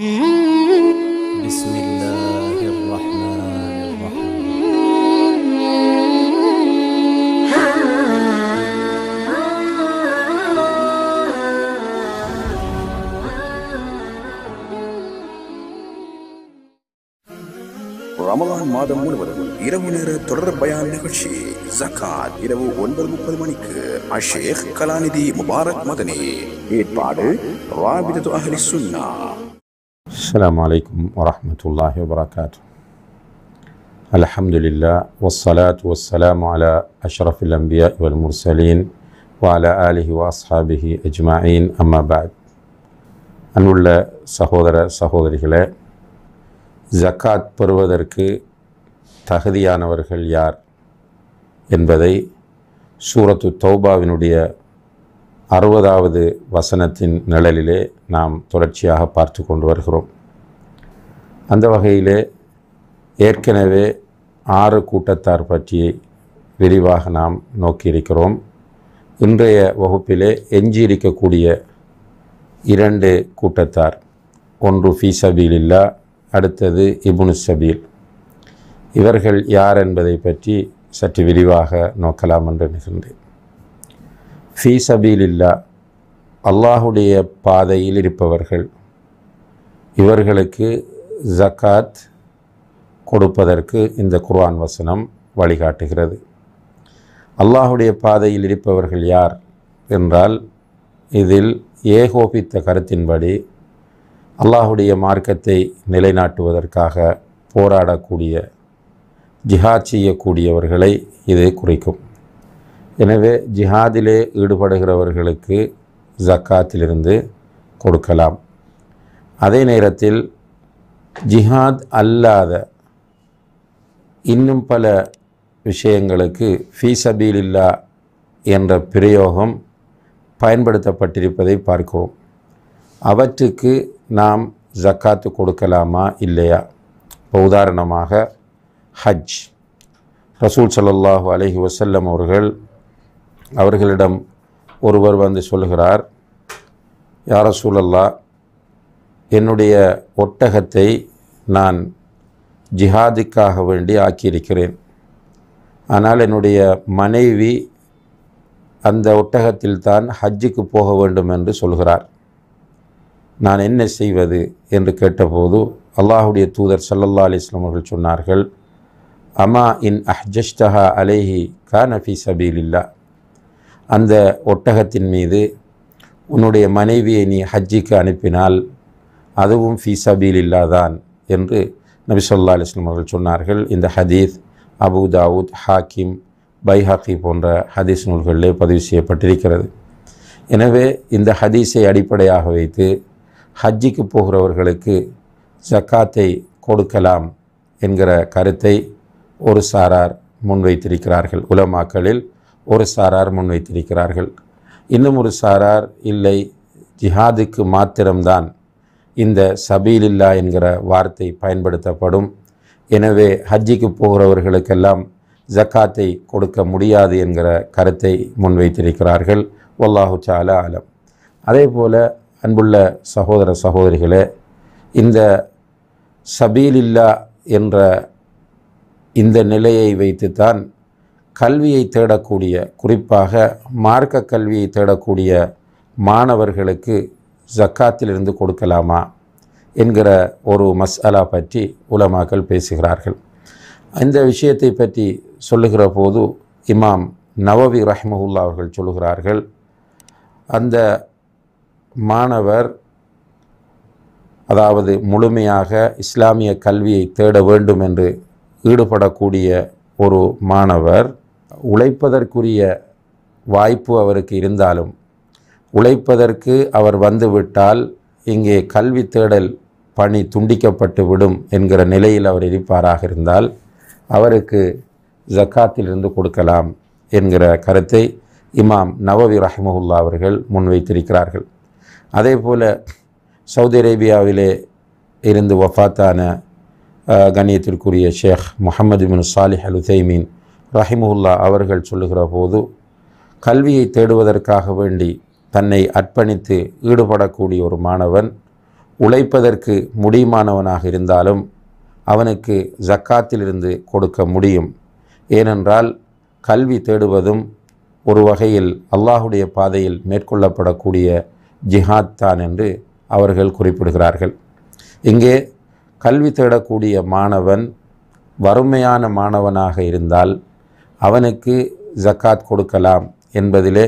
بسم الله الرحمن الرحيم ரமலான் மாதம் முழுவதும் இரவு நேர தொடர் பயான் நிகழ்ச்சி ஜக்காத் இரவு ஒன்பது முப்பது மணிக்கு அஷேக் கலாநிதி முபாரக் மதனி ஏற்பாடு ராபிதத்து அஹ்லி சுன்னா السلام عليكم ورحمة الله وبركاته الحمد لله والصلاة والسلام على أشرف الأنبياء والمرسلين وعلى آله وأصحابه أجمعين أما بعد أن الله அன்புள்ள சகோதர تخذيان ورخل يار إن யார் سورة التوبة ونودية அறுபதாவது வசனத்தின் நிழலிலே நாம் தொடர்ச்சியாக பார்த்து கொண்டு வருகிறோம் அந்த வகையிலே ஏற்கனவே ஆறு கூட்டத்தார் பற்றி விரிவாக நாம் நோக்கியிருக்கிறோம் இன்றைய வகுப்பிலே எஞ்சியிருக்கக்கூடிய இரண்டு கூட்டத்தார் ஒன்று ஃபீ இல்லா அடுத்தது இபுனு சபீல் இவர்கள் யார் என்பதை பற்றி சற்று விரிவாக நோக்கலாம் என்று நிகழ்ந்தேன் ஃபீ இல்லா அல்லாஹுடைய பாதையில் இருப்பவர்கள் இவர்களுக்கு ஜக்காத் கொடுப்பதற்கு இந்த குர்ஆன் வசனம் வழிகாட்டுகிறது அல்லாஹுடைய பாதையில் இருப்பவர்கள் யார் என்றால் இதில் ஏகோபித்த கருத்தின்படி அல்லாஹுடைய மார்க்கத்தை நிலைநாட்டுவதற்காக போராடக்கூடிய ஜிஹாத் செய்யக்கூடியவர்களை இது குறிக்கும் எனவே ஜிஹாதிலே ஈடுபடுகிறவர்களுக்கு ஜக்காத்திலிருந்து கொடுக்கலாம் அதே நேரத்தில் ஜிஹாத் அல்லாத இன்னும் பல விஷயங்களுக்கு ஃபீசபீலில்லா என்ற பிரயோகம் பயன்படுத்தப்பட்டிருப்பதை பார்க்கிறோம் அவற்றுக்கு நாம் ஜக்காத்து கொடுக்கலாமா இல்லையா இப்போ உதாரணமாக ஹஜ் ரசூல் சல்லாஹு அலஹி வசல்லம் அவர்கள் அவர்களிடம் ஒருவர் வந்து சொல்கிறார் யாரசூலல்லா என்னுடைய ஒட்டகத்தை நான் ஜிஹாதுக்காக வேண்டி ஆக்கியிருக்கிறேன் ஆனால் என்னுடைய மனைவி அந்த ஒட்டகத்தில் தான் ஹஜ்ஜுக்கு போக வேண்டும் என்று சொல்கிறார் நான் என்ன செய்வது என்று கேட்டபோது அல்லாஹுடைய தூதர் சல்லல்லா அலிஸ்லாம் அவர்கள் சொன்னார்கள் அமா இன் அஹ்ஜஸ்டஹா அலேஹி கானஃபி சபீலில்லா அந்த ஒட்டகத்தின் மீது உன்னுடைய மனைவியை நீ ஹஜ்ஜிக்கு அனுப்பினால் அதுவும் ஃபீ சபீலில்லா தான் என்று நபி சொல்லா அலிஸ்லம் அவர்கள் சொன்னார்கள் இந்த ஹதீஸ் அபு தாவூத் ஹாக்கிம் பைஹாக்கி போன்ற ஹதீஸ் நூல்களிலே பதிவு செய்யப்பட்டிருக்கிறது எனவே இந்த ஹதீஸை அடிப்படையாக வைத்து ஹஜ்ஜிக்கு போகிறவர்களுக்கு ஜக்காத்தை கொடுக்கலாம் என்கிற கருத்தை ஒரு சாரார் முன்வைத்திருக்கிறார்கள் உலமாக்களில் ஒரு சாரார் முன்வைத்திருக்கிறார்கள் இன்னும் ஒரு சாரார் இல்லை ஜிஹாதுக்கு மாத்திரம்தான் இந்த சபீலில்லா என்கிற வார்த்தை பயன்படுத்தப்படும் எனவே ஹஜ்ஜிக்கு போகிறவர்களுக்கெல்லாம் ஜக்காத்தை கொடுக்க முடியாது என்கிற கருத்தை முன்வைத்திருக்கிறார்கள் ஒல்லாஹு சாலா ஆலம் அதே போல் அன்புள்ள சகோதர சகோதரிகளே இந்த சபீலில்லா என்ற இந்த நிலையை வைத்துத்தான் கல்வியை தேடக்கூடிய குறிப்பாக மார்க்க கல்வியை தேடக்கூடிய மாணவர்களுக்கு ஜக்காத்திலிருந்து கொடுக்கலாமா என்கிற ஒரு மசாலா பற்றி உலமாக்கள் பேசுகிறார்கள் இந்த விஷயத்தை பற்றி சொல்லுகிற போது இமாம் நவவி ரஹ்மஹுல்லா அவர்கள் சொல்கிறார்கள் அந்த மாணவர் அதாவது முழுமையாக இஸ்லாமிய கல்வியை தேட வேண்டும் என்று ஈடுபடக்கூடிய ஒரு மாணவர் உழைப்பதற்குரிய வாய்ப்பு அவருக்கு இருந்தாலும் உழைப்பதற்கு அவர் வந்துவிட்டால் இங்கே கல்வி தேடல் பணி துண்டிக்கப்பட்டு விடும் என்கிற நிலையில் அவர் இருப்பாராக இருந்தால் அவருக்கு ஜக்காத்திலிருந்து கொடுக்கலாம் என்கிற கருத்தை இமாம் நவவி ரஹ்மஹுல்லா அவர்கள் முன்வைத்திருக்கிறார்கள் அதே போல் சவுதி அரேபியாவிலே இருந்து ஒஃபாத்தான கண்ணியத்திற்குரிய ஷேக் முகமது பின் சாலிஹ் அல் உசைமீன் ரஹிமுல்லா அவர்கள் சொல்லுகிற போது கல்வியை தேடுவதற்காக வேண்டி தன்னை அர்ப்பணித்து ஈடுபடக்கூடிய ஒரு மாணவன் உழைப்பதற்கு முடியுமானவனாக இருந்தாலும் அவனுக்கு ஜக்காத்திலிருந்து கொடுக்க முடியும் ஏனென்றால் கல்வி தேடுவதும் ஒரு வகையில் அல்லாஹுடைய பாதையில் மேற்கொள்ளப்படக்கூடிய ஜிஹாத் தான் என்று அவர்கள் குறிப்பிடுகிறார்கள் இங்கே கல்வி தேடக்கூடிய மாணவன் வறுமையான மாணவனாக இருந்தால் அவனுக்கு ஜக்காத் கொடுக்கலாம் என்பதிலே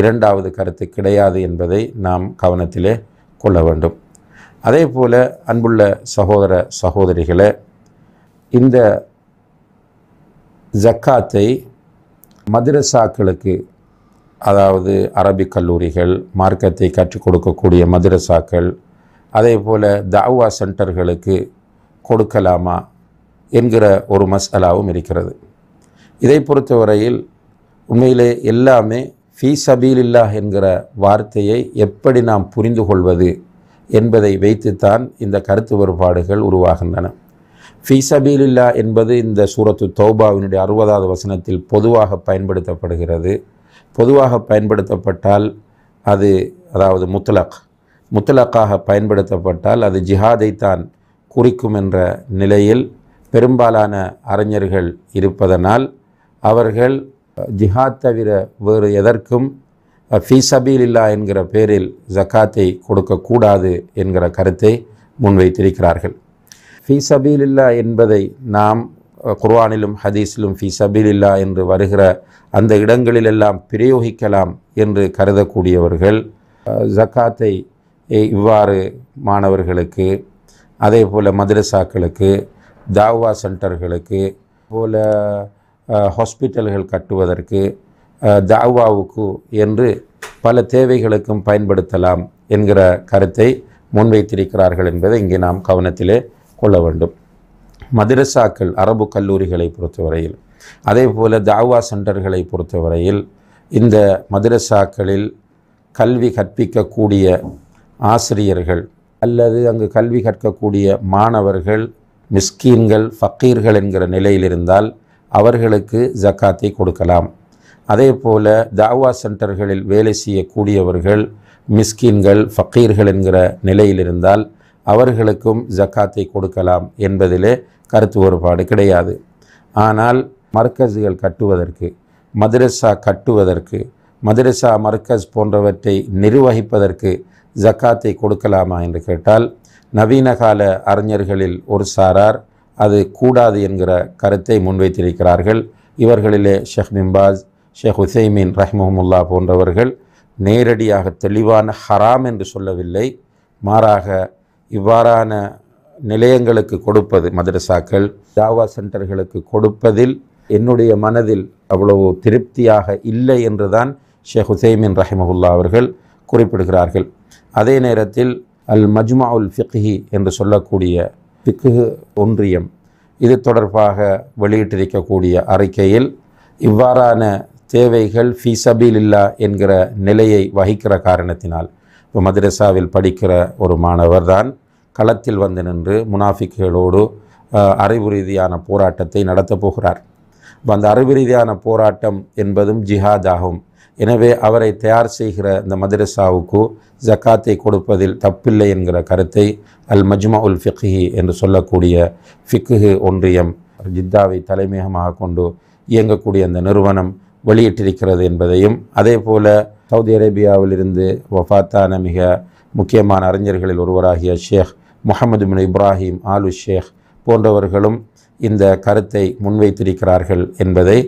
இரண்டாவது கருத்து கிடையாது என்பதை நாம் கவனத்திலே கொள்ள வேண்டும் அதே போல் அன்புள்ள சகோதர சகோதரிகளை இந்த ஜக்காத்தை மதுரசாக்களுக்கு அதாவது அரபிக் கல்லூரிகள் மார்க்கத்தை கற்றுக் கொடுக்கக்கூடிய மதுரசாக்கள் அதே போல் தாவா சென்டர்களுக்கு கொடுக்கலாமா என்கிற ஒரு மசாலாவும் இருக்கிறது இதை பொறுத்தவரையில் உண்மையிலே எல்லாமே ஃபீ சபீலில்லா என்கிற வார்த்தையை எப்படி நாம் புரிந்து கொள்வது என்பதை வைத்துத்தான் இந்த கருத்து வேறுபாடுகள் உருவாகின்றன ஃபீ சபீலில்லா என்பது இந்த சூரத்து தௌபாவினுடைய அறுபதாவது வசனத்தில் பொதுவாக பயன்படுத்தப்படுகிறது பொதுவாக பயன்படுத்தப்பட்டால் அது அதாவது முத்தலக் முத்தலக்காக பயன்படுத்தப்பட்டால் அது ஜிஹாதைத்தான் குறிக்கும் என்ற நிலையில் பெரும்பாலான அறிஞர்கள் இருப்பதனால் அவர்கள் ஜிஹாத் தவிர வேறு எதற்கும் ஃபீசபீல் இல்லா என்கிற பேரில் ஜக்காத்தை கொடுக்கக்கூடாது என்கிற கருத்தை முன்வைத்திருக்கிறார்கள் ஃபீசபீல் இல்லா என்பதை நாம் குர்வானிலும் ஹதீஸிலும் ஃபீசபீல் இல்லா என்று வருகிற அந்த இடங்களிலெல்லாம் பிரயோகிக்கலாம் என்று கருதக்கூடியவர்கள் ஜக்காத்தை இவ்வாறு மாணவர்களுக்கு அதே போல் மதரசாக்களுக்கு தாவா சென்டர்களுக்கு போல் ஹாஸ்பிட்டல்கள் கட்டுவதற்கு தாவாவுக்கு என்று பல தேவைகளுக்கும் பயன்படுத்தலாம் என்கிற கருத்தை முன்வைத்திருக்கிறார்கள் என்பதை இங்கே நாம் கவனத்திலே கொள்ள வேண்டும் மதரசாக்கள் அரபு கல்லூரிகளை பொறுத்தவரையில் அதே போல் தாவா சென்டர்களை பொறுத்தவரையில் இந்த மதரசாக்களில் கல்வி கற்பிக்கக்கூடிய ஆசிரியர்கள் அல்லது அங்கு கல்வி கற்கக்கூடிய மாணவர்கள் மிஸ்கீன்கள் ஃபக்கீர்கள் என்கிற நிலையில் இருந்தால் அவர்களுக்கு ஜக்காத்தை கொடுக்கலாம் அதே போல் தாவா சென்டர்களில் வேலை செய்யக்கூடியவர்கள் மிஸ்கின்கள் ஃபக்கீர்கள் என்கிற நிலையில் இருந்தால் அவர்களுக்கும் ஜக்காத்தை கொடுக்கலாம் என்பதிலே கருத்து வேறுபாடு கிடையாது ஆனால் மர்க்கஸுகள் கட்டுவதற்கு மதரசா கட்டுவதற்கு மதரசா மர்க்கஸ் போன்றவற்றை நிர்வகிப்பதற்கு ஜக்காத்தை கொடுக்கலாமா என்று கேட்டால் நவீன கால அறிஞர்களில் ஒரு சாரார் அது கூடாது என்கிற கருத்தை முன்வைத்திருக்கிறார்கள் இவர்களிலே ஷேக் மிம்பாஸ் ஷேக் ஹுசைமீன் ரஹ்மஹமுல்லா போன்றவர்கள் நேரடியாக தெளிவான ஹராம் என்று சொல்லவில்லை மாறாக இவ்வாறான நிலையங்களுக்கு கொடுப்பது மதரசாக்கள் ஜாவா சென்டர்களுக்கு கொடுப்பதில் என்னுடைய மனதில் அவ்வளவு திருப்தியாக இல்லை என்றுதான் ஷேக் ஹுசைமின் ரஹிமஹுல்லா அவர்கள் குறிப்பிடுகிறார்கள் அதே நேரத்தில் அல் மஜ்மா உல் ஃபிக்ஹி என்று சொல்லக்கூடிய பிக்கு ஒன்றியம் இது தொடர்பாக வெளியிட்டிருக்கக்கூடிய அறிக்கையில் இவ்வாறான தேவைகள் ஃபீசபில் இல்லா என்கிற நிலையை வகிக்கிற காரணத்தினால் இப்போ மதரசாவில் படிக்கிற ஒரு மாணவர் தான் களத்தில் வந்து நின்று முனாஃபிக்குகளோடு அறிவு ரீதியான போராட்டத்தை நடத்தப் போகிறார் இப்போ அந்த அறிவு ரீதியான போராட்டம் என்பதும் ஜிஹாதாகும் எனவே அவரை தயார் செய்கிற இந்த மதரசாவுக்கு ஜக்காத்தை கொடுப்பதில் தப்பில்லை என்கிற கருத்தை அல் மஜ்மா உல் ஃபிக்ஹி என்று சொல்லக்கூடிய ஃபிக்ஹு ஒன்றியம் ஜித்தாவை தலைமையகமாக கொண்டு இயங்கக்கூடிய அந்த நிறுவனம் வெளியிட்டிருக்கிறது என்பதையும் அதே போல சவுதி அரேபியாவிலிருந்து வஃத்தான மிக முக்கியமான அறிஞர்களில் ஒருவராகிய ஷேக் முகமது மின் இப்ராஹிம் ஆலு ஷேக் போன்றவர்களும் இந்த கருத்தை முன்வைத்திருக்கிறார்கள் என்பதை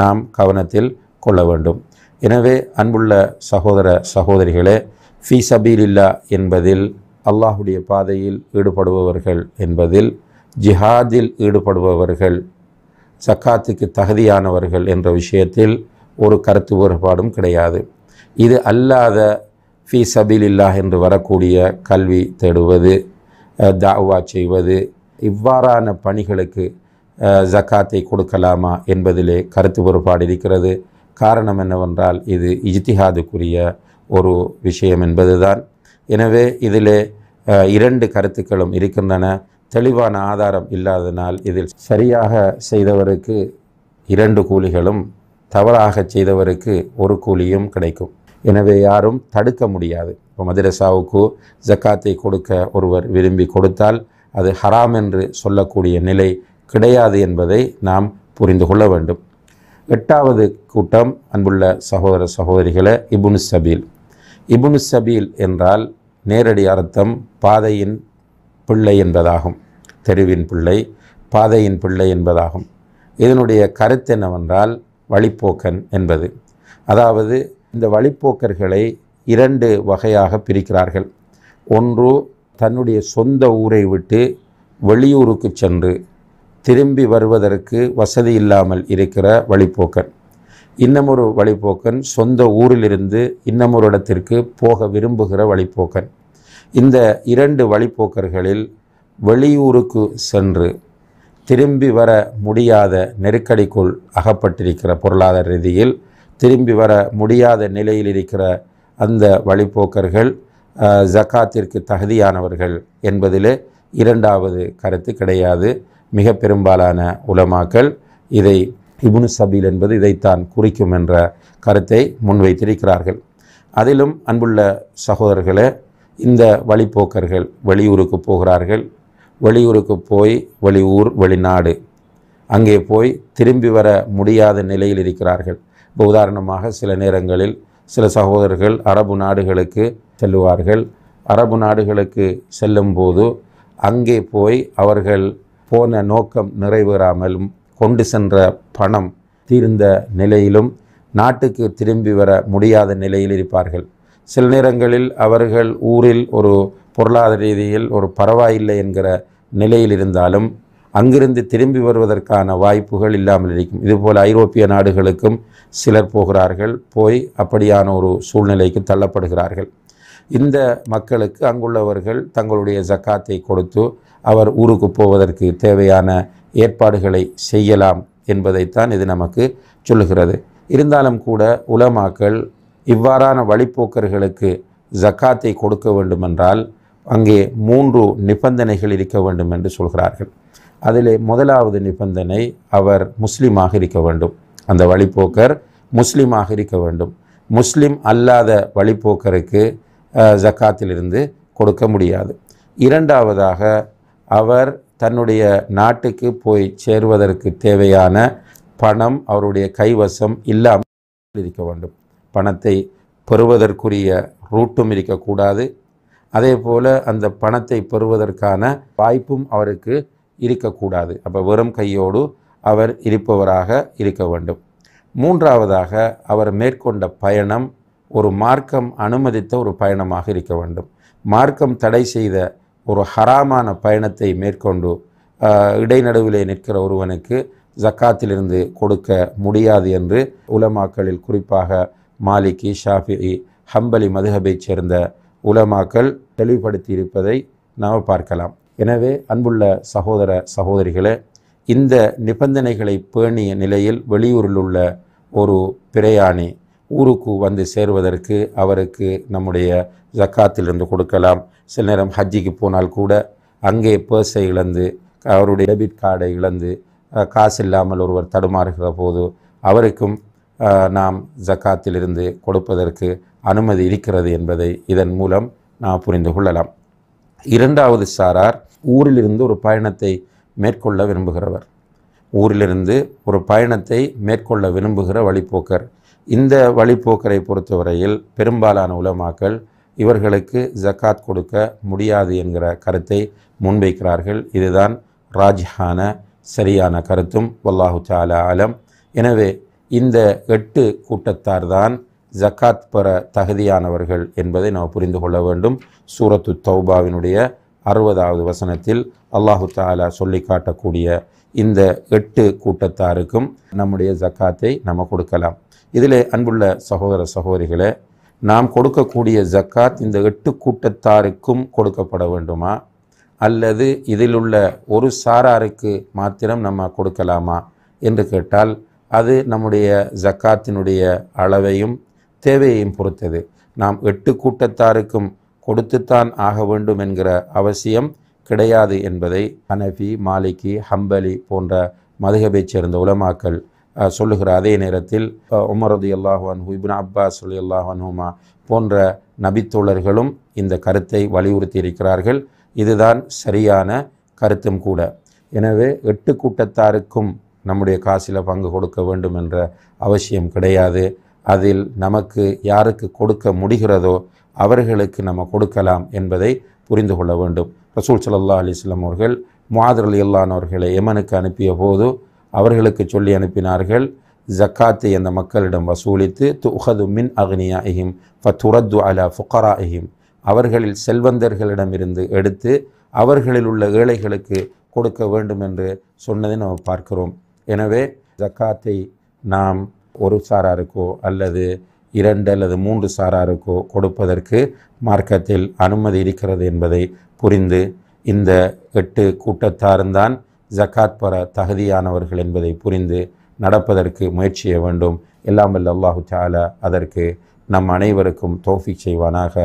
நாம் கவனத்தில் கொள்ள வேண்டும் எனவே அன்புள்ள சகோதர சகோதரிகளே ஃபீ சபீலில்லா என்பதில் அல்லாஹுடைய பாதையில் ஈடுபடுபவர்கள் என்பதில் ஜிஹாதில் ஈடுபடுபவர்கள் சக்காத்துக்கு தகுதியானவர்கள் என்ற விஷயத்தில் ஒரு கருத்து வேறுபாடும் கிடையாது இது அல்லாத ஃபீ சபீலில்லா என்று வரக்கூடிய கல்வி தேடுவது தாவா செய்வது இவ்வாறான பணிகளுக்கு ஜக்காத்தை கொடுக்கலாமா என்பதிலே கருத்து வேறுபாடு இருக்கிறது காரணம் என்னவென்றால் இது இஜ்திஹாதுக்குரிய ஒரு விஷயம் என்பதுதான் எனவே இதில் இரண்டு கருத்துக்களும் இருக்கின்றன தெளிவான ஆதாரம் இல்லாதனால் இதில் சரியாக செய்தவருக்கு இரண்டு கூலிகளும் தவறாக செய்தவருக்கு ஒரு கூலியும் கிடைக்கும் எனவே யாரும் தடுக்க முடியாது இப்போ மதிரசாவுக்கு ஜக்காத்தை கொடுக்க ஒருவர் விரும்பி கொடுத்தால் அது ஹராம் என்று சொல்லக்கூடிய நிலை கிடையாது என்பதை நாம் புரிந்து கொள்ள வேண்டும் எட்டாவது கூட்டம் அன்புள்ள சகோதர சகோதரிகளை இபுனு சபீல் இபுனு சபீல் என்றால் நேரடி அர்த்தம் பாதையின் பிள்ளை என்பதாகும் தெருவின் பிள்ளை பாதையின் பிள்ளை என்பதாகும் இதனுடைய கருத்து என்னவென்றால் வழிப்போக்கன் என்பது அதாவது இந்த வழிப்போக்கர்களை இரண்டு வகையாக பிரிக்கிறார்கள் ஒன்று தன்னுடைய சொந்த ஊரை விட்டு வெளியூருக்கு சென்று திரும்பி வருவதற்கு வசதி இல்லாமல் இருக்கிற வழிப்போக்கன் இன்னமொரு வழிப்போக்கன் சொந்த ஊரிலிருந்து இன்னமொரு இடத்திற்கு போக விரும்புகிற வழிப்போக்கன் இந்த இரண்டு வழிப்போக்கர்களில் வெளியூருக்கு சென்று திரும்பி வர முடியாத நெருக்கடிக்குள் அகப்பட்டிருக்கிற பொருளாதார ரீதியில் திரும்பி வர முடியாத நிலையில் இருக்கிற அந்த வழிப்போக்கர்கள் ஜக்காத்திற்கு தகுதியானவர்கள் என்பதிலே இரண்டாவது கருத்து கிடையாது மிக பெரும்பாலான உலமாக்கள் இதை இபுனு சபீல் என்பது இதைத்தான் குறிக்கும் என்ற கருத்தை முன்வைத்திருக்கிறார்கள் அதிலும் அன்புள்ள சகோதரர்களே இந்த வழிப்போக்கர்கள் வெளியூருக்கு போகிறார்கள் வெளியூருக்கு போய் வெளியூர் வெளிநாடு அங்கே போய் திரும்பி வர முடியாத நிலையில் இருக்கிறார்கள் இப்போ உதாரணமாக சில நேரங்களில் சில சகோதரர்கள் அரபு நாடுகளுக்கு செல்லுவார்கள் அரபு நாடுகளுக்கு செல்லும்போது அங்கே போய் அவர்கள் போன நோக்கம் நிறைவேறாமலும் கொண்டு சென்ற பணம் தீர்ந்த நிலையிலும் நாட்டுக்கு திரும்பி வர முடியாத நிலையில் இருப்பார்கள் சில நேரங்களில் அவர்கள் ஊரில் ஒரு பொருளாதார ரீதியில் ஒரு பரவாயில்லை என்கிற நிலையில் இருந்தாலும் அங்கிருந்து திரும்பி வருவதற்கான வாய்ப்புகள் இல்லாமல் இருக்கும் இதுபோல் ஐரோப்பிய நாடுகளுக்கும் சிலர் போகிறார்கள் போய் அப்படியான ஒரு சூழ்நிலைக்கு தள்ளப்படுகிறார்கள் இந்த மக்களுக்கு அங்குள்ளவர்கள் தங்களுடைய ஜக்காத்தை கொடுத்து அவர் ஊருக்கு போவதற்கு தேவையான ஏற்பாடுகளை செய்யலாம் என்பதைத்தான் இது நமக்கு சொல்லுகிறது இருந்தாலும் கூட உலமாக்கள் இவ்வாறான வழிப்போக்கர்களுக்கு ஜக்காத்தை கொடுக்க வேண்டுமென்றால் அங்கே மூன்று நிபந்தனைகள் இருக்க வேண்டும் என்று சொல்கிறார்கள் அதிலே முதலாவது நிபந்தனை அவர் முஸ்லீமாக இருக்க வேண்டும் அந்த வழிப்போக்கர் முஸ்லீமாக இருக்க வேண்டும் முஸ்லீம் அல்லாத வழிப்போக்கருக்கு ஜக்காத்திலிருந்து கொடுக்க முடியாது இரண்டாவதாக அவர் தன்னுடைய நாட்டுக்கு போய் சேர்வதற்கு தேவையான பணம் அவருடைய கைவசம் இல்லாமல் இருக்க வேண்டும் பணத்தை பெறுவதற்குரிய ரூட்டும் இருக்கக்கூடாது அதே போல் அந்த பணத்தை பெறுவதற்கான வாய்ப்பும் அவருக்கு இருக்கக்கூடாது அப்போ வெறும் கையோடு அவர் இருப்பவராக இருக்க வேண்டும் மூன்றாவதாக அவர் மேற்கொண்ட பயணம் ஒரு மார்க்கம் அனுமதித்த ஒரு பயணமாக இருக்க வேண்டும் மார்க்கம் தடை செய்த ஒரு ஹராமான பயணத்தை மேற்கொண்டு இடைநடுவிலே நிற்கிற ஒருவனுக்கு ஜக்காத்திலிருந்து கொடுக்க முடியாது என்று உலமாக்களில் குறிப்பாக மாலிகி ஷாஃபி ஹம்பலி மதுஹபைச் சேர்ந்த உலமாக்கள் தெளிவுபடுத்தி இருப்பதை நாம் பார்க்கலாம் எனவே அன்புள்ள சகோதர சகோதரிகளே இந்த நிபந்தனைகளை பேணிய நிலையில் வெளியூரில் உள்ள ஒரு பிரயாணி ஊருக்கு வந்து சேருவதற்கு அவருக்கு நம்முடைய ஜக்காத்திலிருந்து கொடுக்கலாம் சில நேரம் ஹஜ்ஜிக்கு போனால் கூட அங்கே பேர்ஸை இழந்து அவருடைய டெபிட் கார்டை இழந்து காசு இல்லாமல் ஒருவர் தடுமாறுகிற போது அவருக்கும் நாம் ஜக்காத்திலிருந்து கொடுப்பதற்கு அனுமதி இருக்கிறது என்பதை இதன் மூலம் நாம் புரிந்து கொள்ளலாம் இரண்டாவது சாரார் ஊரிலிருந்து ஒரு பயணத்தை மேற்கொள்ள விரும்புகிறவர் ஊரிலிருந்து ஒரு பயணத்தை மேற்கொள்ள விரும்புகிற வழிபோக்கர் இந்த வழிப்போக்கரை பொறுத்தவரையில் பெரும்பாலான உலமாக்கள் இவர்களுக்கு ஜக்காத் கொடுக்க முடியாது என்கிற கருத்தை முன்வைக்கிறார்கள் இதுதான் ராஜ்ஹான சரியான கருத்தும் வல்லாஹு சாலா ஆலம் எனவே இந்த எட்டு கூட்டத்தார் தான் ஜக்காத் பெற தகுதியானவர்கள் என்பதை நாம் புரிந்து கொள்ள வேண்டும் சூரத்து தௌபாவினுடைய அறுபதாவது வசனத்தில் அல்லாஹு தாலா சொல்லி காட்டக்கூடிய இந்த எட்டு கூட்டத்தாருக்கும் நம்முடைய ஜக்காத்தை நம்ம கொடுக்கலாம் இதில் அன்புள்ள சகோதர சகோதரிகளே நாம் கொடுக்கக்கூடிய ஜக்காத் இந்த எட்டு கூட்டத்தாருக்கும் கொடுக்கப்பட வேண்டுமா அல்லது இதில் உள்ள ஒரு சாராருக்கு மாத்திரம் நம்ம கொடுக்கலாமா என்று கேட்டால் அது நம்முடைய ஜக்காத்தினுடைய அளவையும் தேவையையும் பொறுத்தது நாம் எட்டு கூட்டத்தாருக்கும் கொடுத்துத்தான் ஆக வேண்டும் என்கிற அவசியம் கிடையாது என்பதை ஹனஃபி மாலிகி ஹம்பலி போன்ற மதுகபை சேர்ந்த உலமாக்கல் சொல்லுகிற அதே நேரத்தில் உமரது அல்லாஹான் இபின் அப்பாஸ் அலி அல்லாஹான்ஹுமா போன்ற நபித்தோழர்களும் இந்த கருத்தை வலியுறுத்தி இருக்கிறார்கள் இதுதான் சரியான கருத்தும் கூட எனவே எட்டு கூட்டத்தாருக்கும் நம்முடைய காசில் பங்கு கொடுக்க வேண்டும் என்ற அவசியம் கிடையாது அதில் நமக்கு யாருக்கு கொடுக்க முடிகிறதோ அவர்களுக்கு நம்ம கொடுக்கலாம் என்பதை புரிந்து கொள்ள வேண்டும் ரசூல் சல்லா அலிஸ்லாம் அவர்கள் முவாதர் அலி அல்லான் எமனுக்கு அனுப்பிய போது அவர்களுக்கு சொல்லி அனுப்பினார்கள் ஜக்காத்தை அந்த மக்களிடம் வசூலித்து துஹது மின் அக்னியா இஹிம் ஃபத்துரத்து அலா ஃபுக்கரா இஹிம் அவர்களில் செல்வந்தர்களிடமிருந்து எடுத்து அவர்களில் உள்ள ஏழைகளுக்கு கொடுக்க வேண்டும் என்று சொன்னதை நாம் பார்க்கிறோம் எனவே ஜக்காத்தை நாம் ஒரு சாராருக்கோ அல்லது இரண்டு அல்லது மூன்று சாராருக்கோ கொடுப்பதற்கு மார்க்கத்தில் அனுமதி இருக்கிறது என்பதை புரிந்து இந்த எட்டு கூட்டத்தாருந்தான் ஜக்காத் பெற தகுதியானவர்கள் என்பதை புரிந்து நடப்பதற்கு முயற்சிய வேண்டும் எல்லாம் வல்ல அல்லாஹு தாலா அதற்கு நம் அனைவருக்கும் தோஃபி செய்வானாக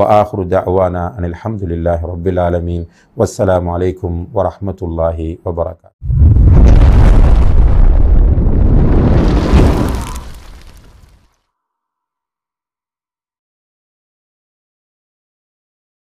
வ ஆஹ்ரு தவானா அனில் அஹமதுல்லாஹ் ரொபில் ஆலமீன் வஸ்ஸலாம் அலைக்கும் வரமத்துல்லாஹி வபரகா